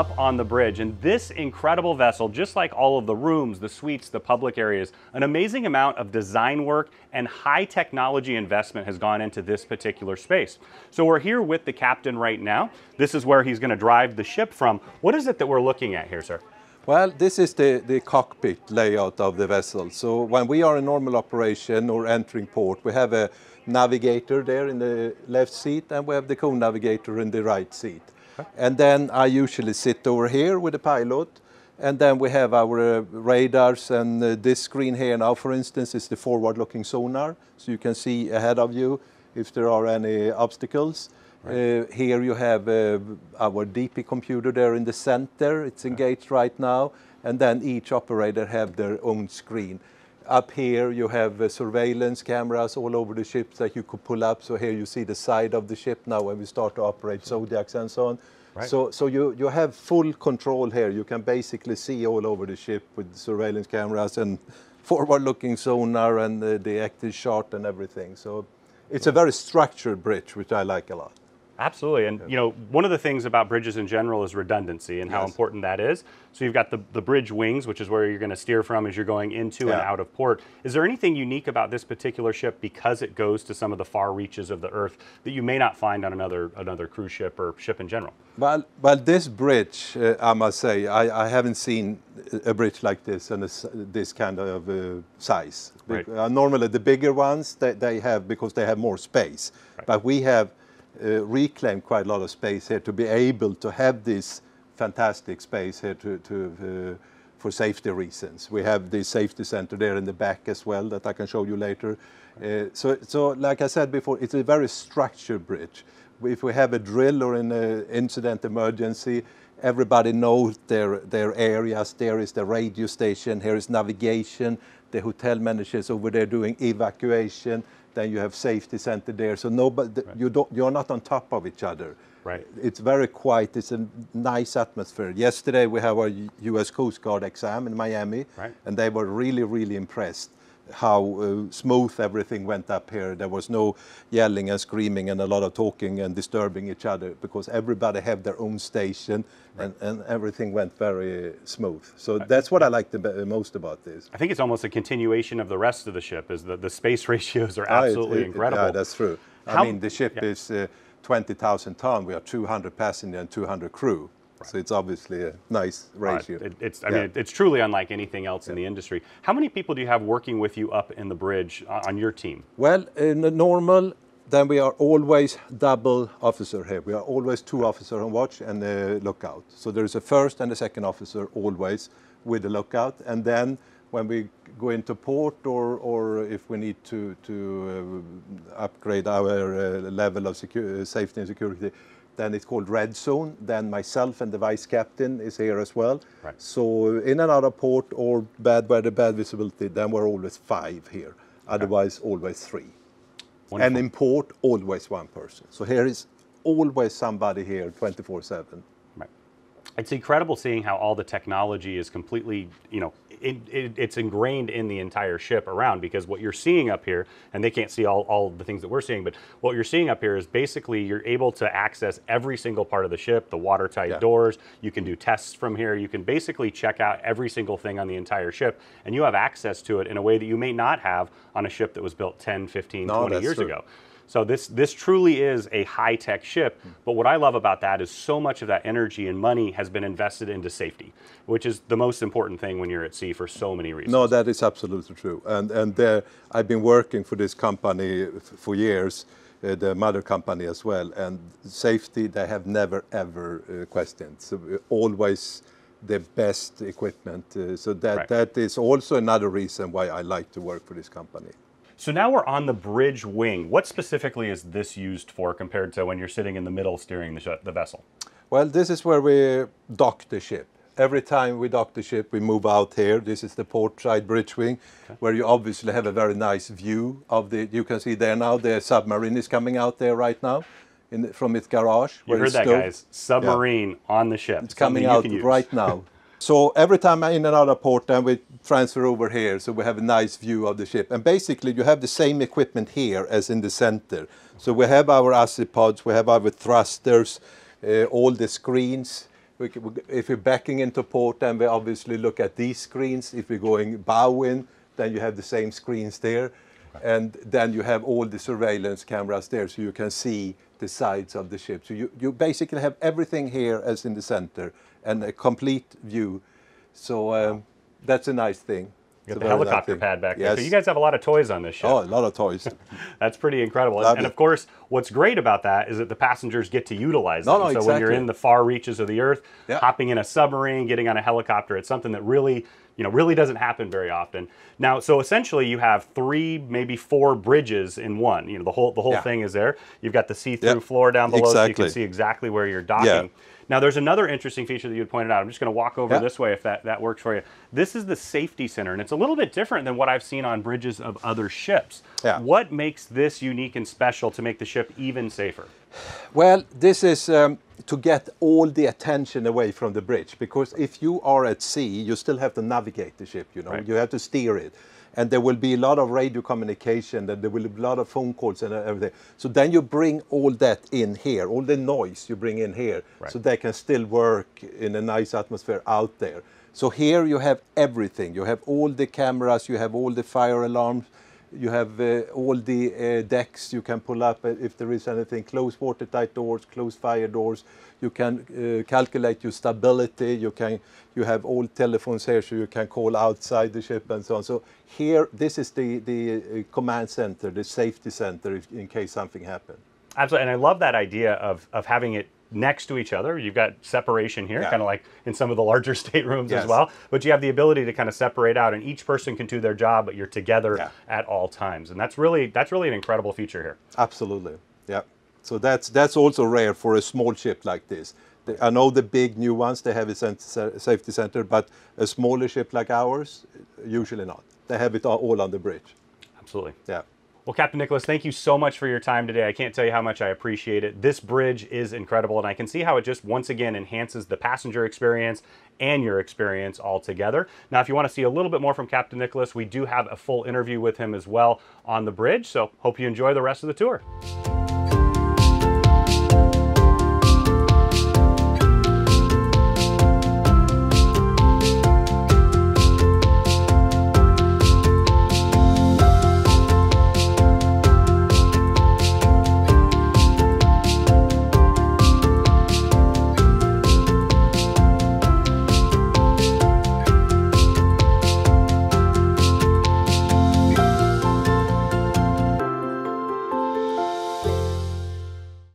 up on the bridge. And this incredible vessel, just like all of the rooms, the suites, the public areas, an amazing amount of design work and high technology investment has gone into this particular space. So we're here with the captain right now. This is where he's going to drive the ship from. What is it that we're looking at here, sir? Well, this is the, the cockpit layout of the vessel. So when we are in normal operation or entering port, we have a navigator there in the left seat and we have the co-navigator in the right seat. And then I usually sit over here with the pilot. And then we have our uh, radars and uh, this screen here now, for instance, is the forward-looking sonar. So you can see ahead of you if there are any obstacles. Right. Uh, here you have uh, our DP computer there in the center. It's engaged right now. And then each operator have their own screen. Up here you have uh, surveillance cameras all over the ships that you could pull up. So here you see the side of the ship now when we start to operate Zodiacs and so on. Right. So, so you, you have full control here. You can basically see all over the ship with surveillance cameras and forward-looking sonar and the, uh, the active chart and everything. So it's a very structured bridge, which I like a lot. Absolutely, and you know one of the things about bridges in general is redundancy and yes. how important that is. So you've got the, the bridge wings, which is where you're going to steer from as you're going into yeah. and out of port. Is there anything unique about this particular ship because it goes to some of the far reaches of the Earth that you may not find on another another cruise ship or ship in general? Well, well, this bridge, uh, I must say, I, I, haven't seen a bridge like this and this, kind of uh, size. Right. Uh, normally, the bigger ones that they have because they have more space, right. but we have uh, quite a lot of space here to be able to have this fantastic space here to, to uh, for safety reasons. We have the safety center there in the back as well that I can show you later. Uh, so, so like I said before, it's a very structured bridge. If we have a drill or an uh, incident emergency, everybody knows their, their areas. There is the radio station, here is navigation, the hotel managers over there doing evacuation then you have safety center there. So nobody, right. you don't, you're not on top of each other. Right. It's very quiet. It's a nice atmosphere. Yesterday we have our U.S. Coast Guard exam in Miami, right. and they were really, really impressed how uh, smooth everything went up here. There was no yelling and screaming and a lot of talking and disturbing each other because everybody had their own station right. and, and, everything went very smooth. So that's what I like the uh, most about this. I think it's almost a continuation of the rest of the ship is that the space ratios are absolutely oh, it, it, incredible. Yeah, that's true. How, I mean, the ship yeah. is uh, 20,000 ton. We are 200 passenger and 200 crew. Right. So it's obviously a nice ratio. Right. It, it's, I yeah. mean, it, it's truly unlike anything else yeah. in the industry. How many people do you have working with you up in the bridge on your team? Well, in the normal, then we are always double officer here. We are always two officer on watch and a lookout. So there is a first and a second officer always with a lookout. And then when we go into port or, or if we need to, to uh, upgrade our uh, level of uh, safety and security, and it's called Red Zone. Then myself and the vice captain is here as well. Right. So in and out of port or bad weather, bad visibility, then we're always five here. Otherwise, always three. Wonderful. And in port, always one person. So here is always somebody here 24 7. Right. It's incredible seeing how all the technology is completely, you know, it, it, it's ingrained in the entire ship around because what you're seeing up here, and they can't see all, all the things that we're seeing, but what you're seeing up here is basically you're able to access every single part of the ship, the watertight yeah. doors. You can do tests from here. You can basically check out every single thing on the entire ship, and you have access to it in a way that you may not have on a ship that was built 10, 15, no, 20 years true. ago. So this this truly is a high tech ship. Hmm. But what I love about that is so much of that energy and money has been invested into safety, which is the most important thing when you're at sea for so many reasons. No, that is absolutely true. And and there, I've been working for this company for years. Uh, the mother company as well, and safety they have never ever uh, questioned. So uh, always the best equipment. Uh, so that right. that is also another reason why I like to work for this company. So now we're on the bridge wing. What specifically is this used for compared to when you're sitting in the middle steering the, the vessel? Well, this is where we dock the ship. Every time we dock the ship, we move out here. This is the port side bridge wing, okay. where you obviously have a very nice view of the, you can see there now, the submarine is coming out there right now. In, from its garage. You heard that, guys. Submarine yeah. on the ship. It's coming out right now. So every time in another port, then we transfer over here, so we have a nice view of the ship. And basically, you have the same equipment here as in the center. So we have our pods, we have our thrusters, uh, all the screens. We, if we're backing into port, then we obviously look at these screens. If we're going bow in, then you have the same screens there. And then you have all the surveillance cameras there, so you can see the sides of the ship. So you, you basically have everything here as in the center and a complete view. So um, that's a nice thing. You got the helicopter pad back yes. there. So you guys have a lot of toys on this ship. Oh, a lot of toys. That's pretty incredible. And, of course, what's great about that is that the passengers get to utilize no, No, so exactly. when you're in the far reaches of the earth, hopping in a submarine, getting on a helicopter, it's something that really, you know, really doesn't happen very often. Now, so essentially you have three, maybe four bridges in one. You know, the whole the whole yeah. thing is there. You've got the see-through floor down below exactly. so you can see exactly where you're docking. Now there's another interesting feature that you had pointed out. I'm just gonna walk over yeah. this way if that, that works for you. This is the safety center and it's a little bit different than what I've seen on bridges of other ships. Yeah. What makes this unique and special to make the ship even safer? Well, this is um, to get all the attention away from the bridge because if you are at sea, you still have to navigate the ship, you know, right. you have to steer it and there will be a lot of radio communication, and there will be a lot of phone calls and everything. So then you bring all that in here, all the noise you bring in here, right. so they can still work in a nice atmosphere out there. So here you have everything. You have all the cameras, you have all the fire alarms, you have uh, all the uh, decks you can pull up uh, if there is anything. Close watertight doors, close fire doors. You can calculate your stability. You can you have all telephones here, so you can call outside the ship and so on. So here, this is the the command center, the safety center, in case something happens. Absolutely, and I love that idea of of having it next to each other. You've got separation here, yeah. kind of like in some of the larger staterooms yes. as well. But you have the ability to kind of separate out, and each person can do their job, but you're together yeah. at all times. And that's really that's really an incredible feature here. Absolutely. Yeah. So that's that's also rare for a small ship like this. I know the big new ones they have a safety center, but a smaller ship like ours, usually not. They have it all on the bridge. Absolutely. Yeah. Well, Captain Nicholas, thank you so much for your time today. I can't tell you how much I appreciate it. This bridge is incredible, and I can see how it just once again enhances the passenger experience and your experience altogether. Now, if you want to see a little bit more from Captain Nicholas, we do have a full interview with him as well on the bridge, so hope you enjoy the rest of the tour.